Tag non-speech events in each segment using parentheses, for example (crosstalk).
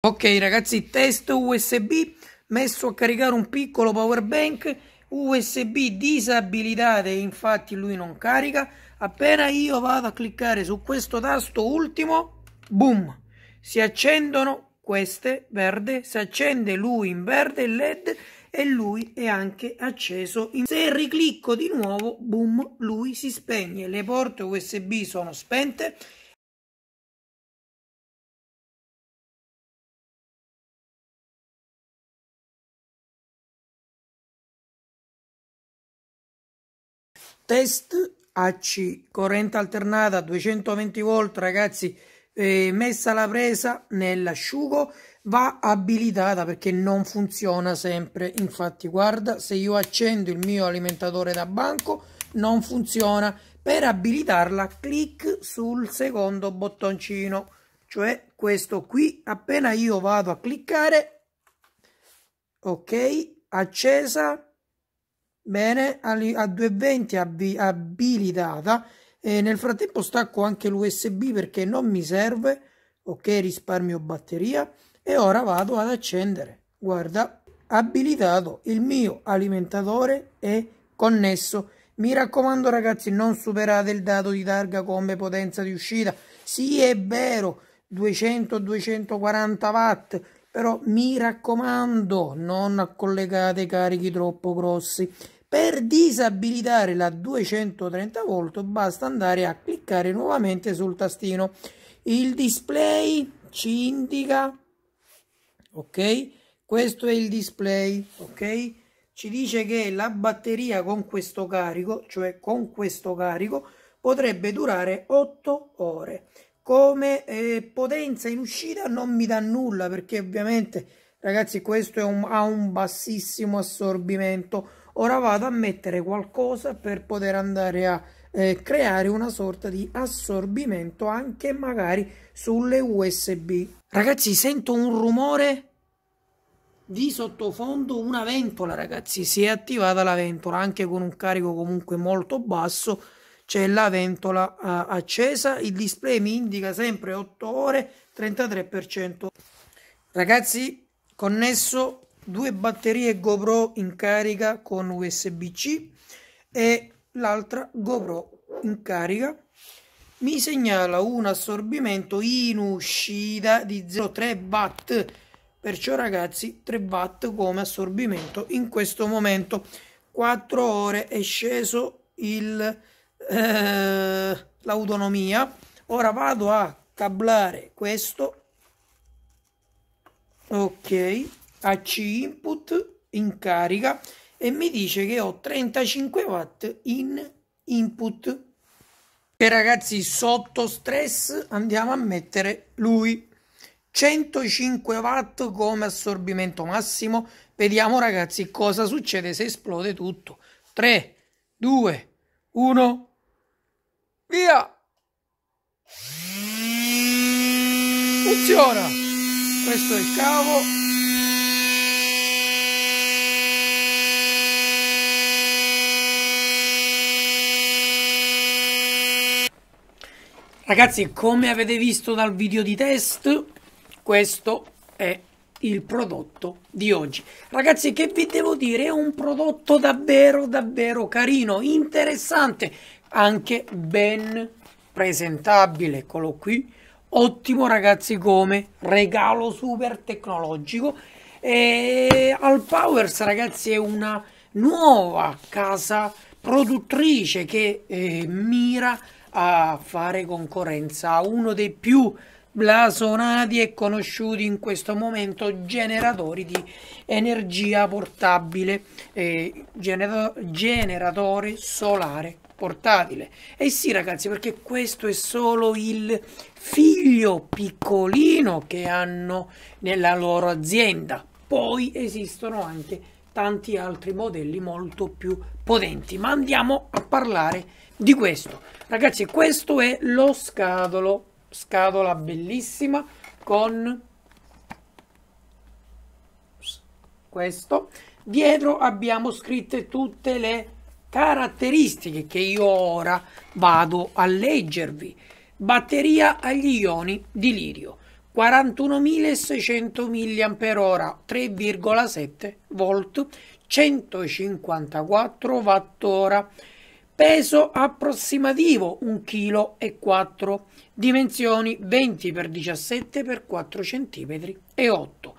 Ok ragazzi, test USB messo a caricare un piccolo power bank USB disabilitate, infatti lui non carica. Appena io vado a cliccare su questo tasto ultimo, boom, si accendono queste verde, si accende lui in verde il LED e lui è anche acceso. In... Se riclicco di nuovo, boom, lui si spegne. Le porte USB sono spente test AC corrente alternata 220 volt ragazzi eh, messa la presa nell'asciugo va abilitata perché non funziona sempre infatti guarda se io accendo il mio alimentatore da banco non funziona per abilitarla clic sul secondo bottoncino cioè questo qui appena io vado a cliccare ok accesa bene a, 220 abilitata e nel frattempo stacco anche l'usb perché non mi serve ok risparmio batteria e ora vado ad accendere guarda abilitato il mio alimentatore è connesso mi raccomando ragazzi non superate il dato di targa come potenza di uscita sì è vero 200 240 watt però mi raccomando non collegate carichi troppo grossi per disabilitare la 230 volt basta andare a cliccare nuovamente sul tastino. Il display ci indica, ok? Questo è il display, ok? Ci dice che la batteria con questo carico, cioè con questo carico, potrebbe durare 8 ore. Come eh, potenza in uscita non mi dà nulla perché ovviamente, ragazzi, questo un, ha un bassissimo assorbimento ora vado a mettere qualcosa per poter andare a eh, creare una sorta di assorbimento anche magari sulle USB. Ragazzi, sento un rumore di sottofondo una ventola, ragazzi. Si è attivata la ventola anche con un carico comunque molto basso. C'è la ventola uh, accesa, il display mi indica sempre 8 ore 33%. Ragazzi, connesso due batterie GoPro in carica con USB-C e l'altra GoPro in carica mi segnala un assorbimento in uscita di 0,3 watt perciò ragazzi 3 watt come assorbimento in questo momento 4 ore è sceso il eh, l'autonomia ora vado a cablare questo ok a C input in carica e mi dice che ho 35 watt in input e ragazzi sotto stress andiamo a mettere lui 105 watt come assorbimento massimo vediamo ragazzi cosa succede se esplode tutto 3 2 1 via funziona questo è il cavo Ragazzi, come avete visto dal video di test, questo è il prodotto di oggi. Ragazzi, che vi devo dire? È un prodotto davvero, davvero carino, interessante, anche ben presentabile, eccolo qui. Ottimo ragazzi come regalo super tecnologico. E Al Powers ragazzi è una nuova casa produttrice che eh, mira a fare concorrenza a uno dei più blasonati e conosciuti in questo momento generatori di energia portabile eh, genera generatore solare portatile e sì ragazzi perché questo è solo il figlio piccolino che hanno nella loro azienda poi esistono anche tanti altri modelli molto più potenti ma andiamo a parlare di questo. Ragazzi, questo è lo scatolo, scatola bellissima con questo. Dietro abbiamo scritte tutte le caratteristiche che io ora vado a leggervi. Batteria agli ioni di lirio. 41.600 mAh, 3,7 V, 154 watt ora peso approssimativo 1,4 kg, dimensioni 20 x 17 x 4 cm e 8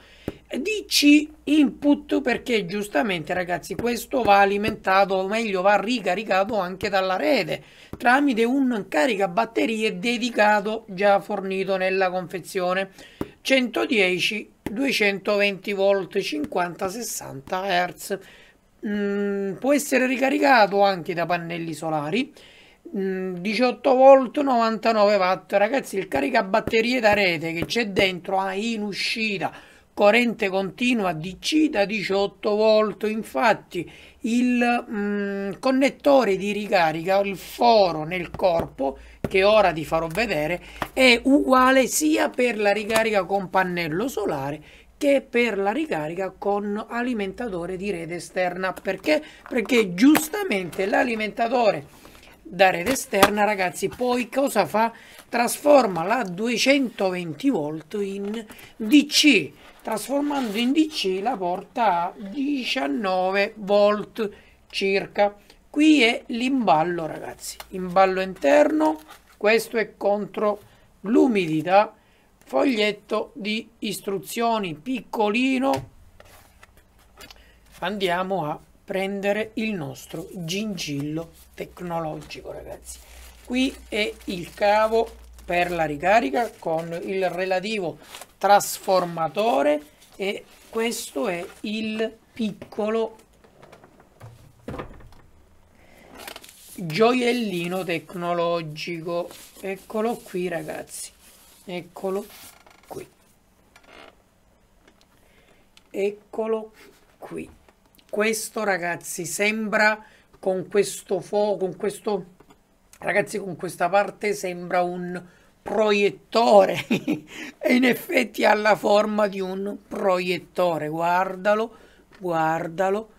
DC input perché giustamente ragazzi questo va alimentato o meglio va ricaricato anche dalla rete tramite un caricabatterie dedicato già fornito nella confezione 110 220 volt 50 60 Hz Mm, può essere ricaricato anche da pannelli solari. 18 mm, volt 99 watt ragazzi il caricabatterie da rete che c'è dentro ha ah, in uscita corrente continua DC da 18 volt infatti il mm, connettore di ricarica il foro nel corpo che ora ti farò vedere è uguale sia per la ricarica con pannello solare che per la ricarica con alimentatore di rete esterna. Perché? Perché giustamente l'alimentatore da rete esterna, ragazzi, poi cosa fa? Trasforma la 220 volt in DC, trasformando in DC la porta a 19 volt circa. Qui è l'imballo, ragazzi, imballo interno, questo è contro l'umidità foglietto di istruzioni piccolino andiamo a prendere il nostro gingillo tecnologico ragazzi qui è il cavo per la ricarica con il relativo trasformatore e questo è il piccolo gioiellino tecnologico eccolo qui ragazzi eccolo qui eccolo qui questo ragazzi sembra con questo fuoco con questo ragazzi con questa parte sembra un proiettore (laughs) e in effetti ha la forma di un proiettore guardalo guardalo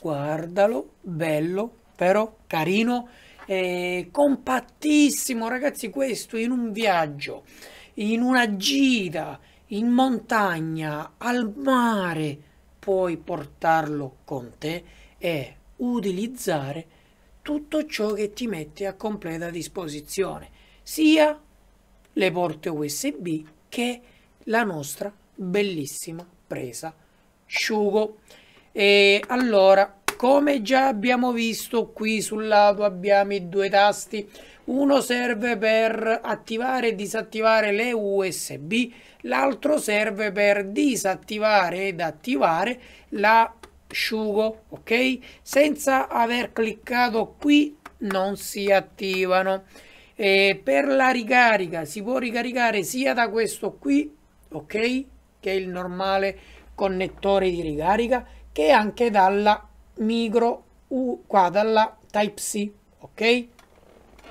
guardalo bello però carino eh, compattissimo ragazzi questo in un viaggio in una gita in montagna, al mare, puoi portarlo con te e utilizzare tutto ciò che ti mette a completa disposizione, sia le porte USB che la nostra bellissima presa Sciugo. E allora come già abbiamo visto qui sul lato abbiamo i due tasti, uno serve per attivare e disattivare le USB, l'altro serve per disattivare ed attivare la sciugo ok? Senza aver cliccato qui non si attivano. E per la ricarica si può ricaricare sia da questo qui, ok? Che è il normale connettore di ricarica, che anche dalla migro U qua dalla Type-C, ok?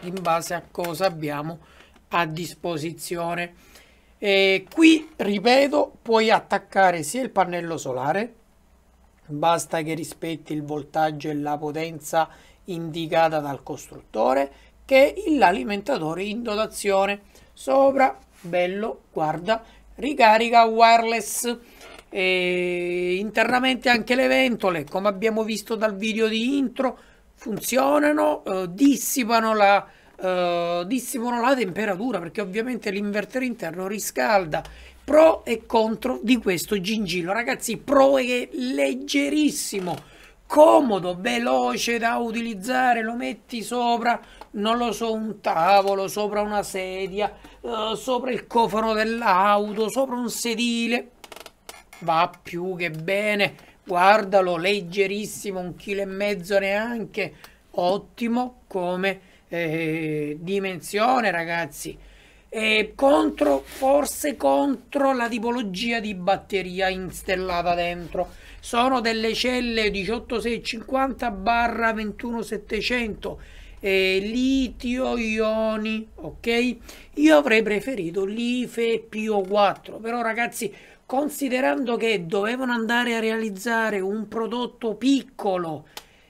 In base a cosa abbiamo a disposizione. E qui, ripeto, puoi attaccare sia il pannello solare, basta che rispetti il voltaggio e la potenza indicata dal costruttore, che l'alimentatore in dotazione. Sopra, bello, guarda, ricarica wireless e internamente anche le ventole, come abbiamo visto dal video di intro, funzionano, eh, dissipano, la, eh, dissipano la temperatura perché ovviamente l'inverter interno riscalda. Pro e contro di questo gingillo. Ragazzi, pro è leggerissimo comodo, veloce da utilizzare, lo metti sopra, non lo so, un tavolo, sopra una sedia, eh, sopra il cofano dell'auto, sopra un sedile, va più che bene, guardalo, leggerissimo, un chilo e mezzo neanche, ottimo come eh, dimensione ragazzi. E contro, forse contro la tipologia di batteria instellata dentro. Sono delle celle 18650 barra 21700 eh, litio ioni ok io avrei preferito l'ife po 4 però ragazzi considerando che dovevano andare a realizzare un prodotto piccolo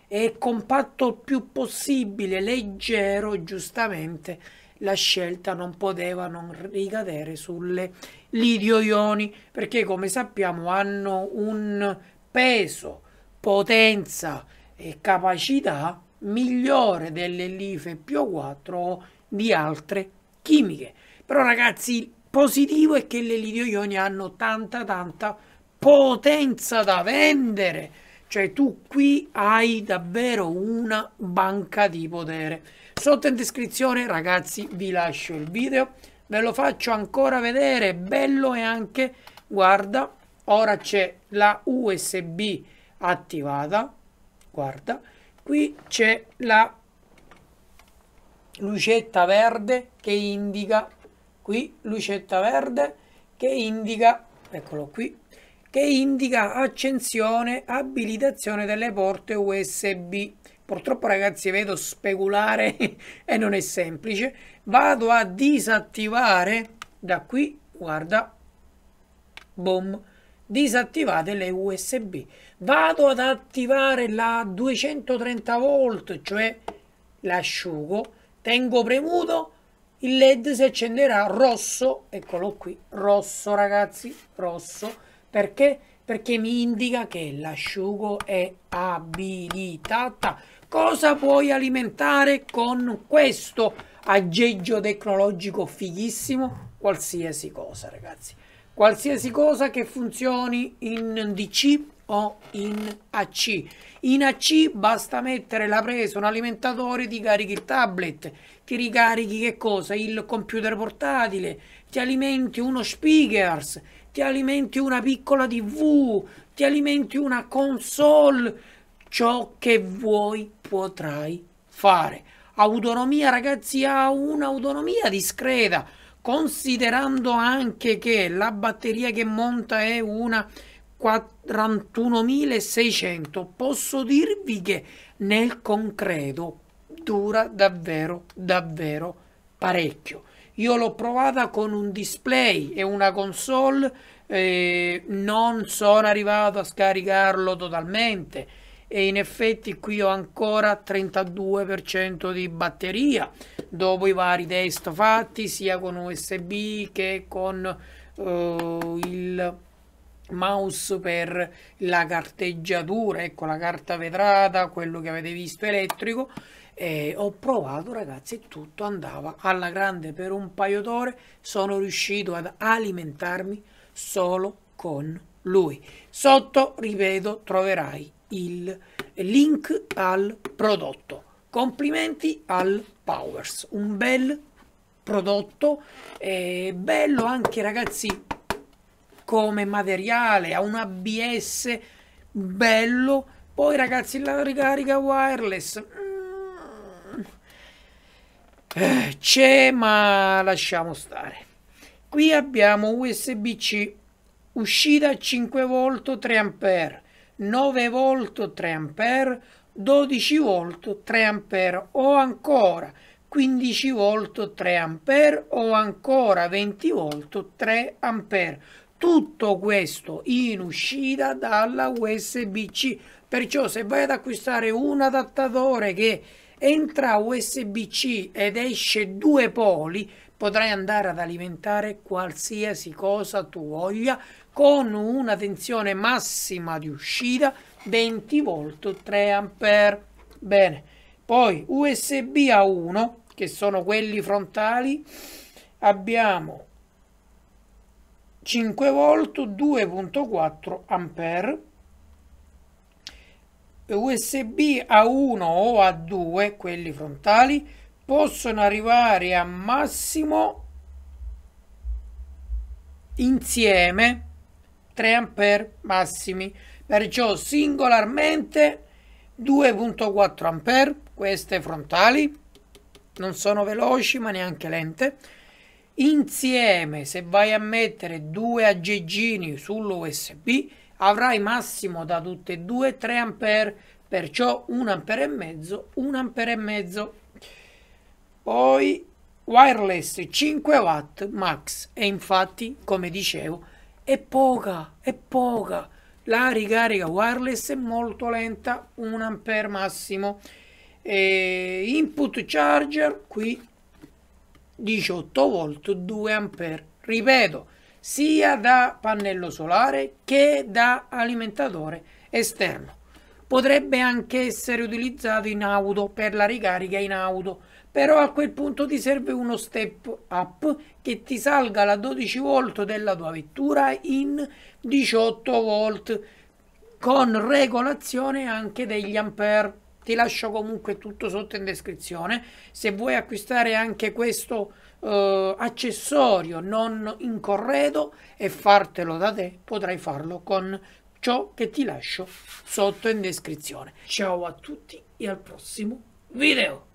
e compatto il più possibile, leggero, giustamente la scelta non poteva non ricadere sulle litio-ioni perché come sappiamo hanno un peso, potenza e capacità migliore delle LIFE più 4 o di altre chimiche. Però ragazzi positivo è che le litio-ioni hanno tanta tanta potenza da vendere. Cioè tu qui hai davvero una banca di potere. Sotto in descrizione ragazzi vi lascio il video, ve lo faccio ancora vedere, bello e anche, guarda, ora c'è la USB attivata, guarda, qui c'è la lucetta verde che indica qui lucetta verde che indica, eccolo qui, che indica accensione, abilitazione delle porte USB. Purtroppo ragazzi vedo speculare (laughs) e non è semplice. Vado a disattivare da qui, guarda, boom, disattivate le USB. Vado ad attivare la 230 volt, cioè l'asciugo, tengo premuto il led si accenderà rosso eccolo qui rosso ragazzi rosso perché perché mi indica che l'asciugo è abilitata cosa puoi alimentare con questo aggeggio tecnologico fighissimo qualsiasi cosa ragazzi qualsiasi cosa che funzioni in DC o in AC. In AC basta mettere la presa un alimentatore, ti carichi il tablet ti ricarichi che cosa? Il computer portatile, ti alimenti uno speakers, ti alimenti una piccola tv, ti alimenti una console, ciò che vuoi potrai fare. Autonomia ragazzi ha un'autonomia discreta, considerando anche che la batteria che monta è una 41600, posso dirvi che nel concreto dura davvero, davvero parecchio. Io l'ho provata con un display e una console, eh, non sono arrivato a scaricarlo totalmente e in effetti qui ho ancora 32% di batteria dopo i vari test fatti sia con USB che con eh, il mouse per la carteggiatura, ecco la carta vetrata, quello che avete visto elettrico e ho provato ragazzi tutto andava alla grande per un paio d'ore sono riuscito ad alimentarmi solo con lui sotto ripeto troverai il link al prodotto complimenti al powers un bel prodotto è bello anche ragazzi come materiale ha un abs bello poi ragazzi la ricarica wireless mm, eh, c'è, ma lasciamo stare. Qui abbiamo USB-C, uscita 5 V 3A, 9 V 3A, 12 V 3A o ancora 15 V 3A o ancora 20 V 3A. Tutto questo in uscita dalla USB-C. Perciò se vai ad acquistare un adattatore che entra USB-C ed esce due poli, potrai andare ad alimentare qualsiasi cosa tu voglia con una tensione massima di uscita 20 volt 3 A. Bene, poi USB A1 che sono quelli frontali abbiamo 5 volt 2.4 ampere USB A1 o A2, quelli frontali, possono arrivare a massimo insieme 3 A massimi, perciò singolarmente 2.4 A, queste frontali, non sono veloci ma neanche lente, insieme se vai a mettere due aggeggini sull'USB avrai massimo da tutte e due 3 A, perciò 1 A e mezzo 1 A e mezzo poi wireless 5 W max e infatti come dicevo è poca è poca la ricarica wireless è molto lenta 1 A massimo e input charger qui 18 volt 2 ampere ripeto sia da pannello solare che da alimentatore esterno. Potrebbe anche essere utilizzato in auto per la ricarica in auto, però a quel punto ti serve uno step up che ti salga la 12 volt della tua vettura in 18 volt con regolazione anche degli ampere ti lascio comunque tutto sotto in descrizione se vuoi acquistare anche questo eh, accessorio non in corredo e fartelo da te, potrai farlo con ciò che ti lascio sotto in descrizione. Ciao a tutti e al prossimo video!